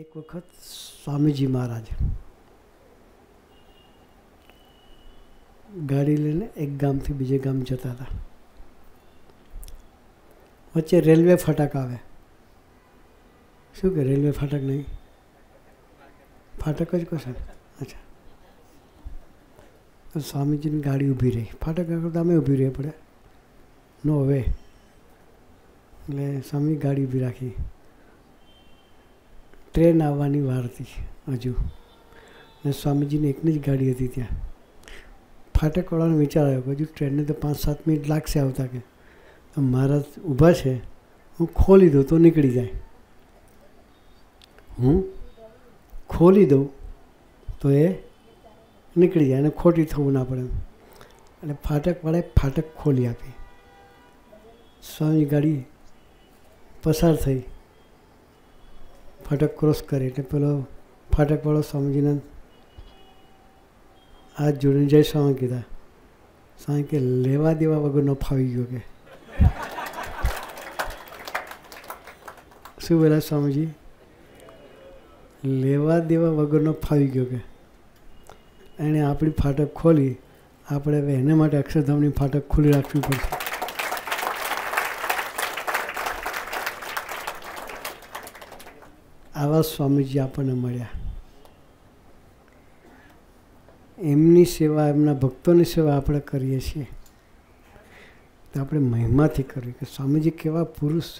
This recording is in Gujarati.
એક વખત સ્વામીજી મહારાજ ગાડી લઈને એક ગામથી બીજે ગામ જતા હતા વચ્ચે રેલવે ફાટક આવે શું કે રેલવે ફાટક નહીં ફાટક જ કશે અચ્છા તો સ્વામીજીની ગાડી ઊભી રહી ફાટક આગળ અમે ઊભી રહી પડે નો હવે એટલે સ્વામી ગાડી ઊભી રાખી ટ્રેન આવવાની વાર હતી હજુ અને સ્વામીજીની એકની જ ગાડી હતી ત્યાં ફાટકવાળાનો વિચાર આવ્યો કે હજુ ટ્રેનને તો પાંચ સાત મિનિટ લાગશે આવતા કે મારા ઊભા છે હું ખોલી દઉં તો નીકળી જાય હું ખોલી દઉં તો એ નીકળી જાય અને ખોટી થવું ના પડે અને ફાટકવાળાએ ફાટક ખોલી આપી સ્વામીની ગાડી પસાર થઈ ફાટક ક્રોસ કરી એટલે પેલો ફાટકવાળો સ્વામીજીને આ જોડીને જય સ્વામી કીધા સ્વામી કે લેવા દેવા વગરનો ફાવી ગયો કે શું બોલા સ્વામીજી લેવા દેવા વગરનો ફાવી ગયો કે એણે આપણી ફાટક ખોલી આપણે હવે એને માટે અક્ષરધામની ફાટક ખુલ્લી રાખવી પડશે આવા સ્વામીજી આપણને મળ્યા એમની સેવા એમના ભક્તોની સેવા આપણે કરીએ છીએ તો આપણે મહિમાથી કરવી કે સ્વામીજી કેવા પુરુષ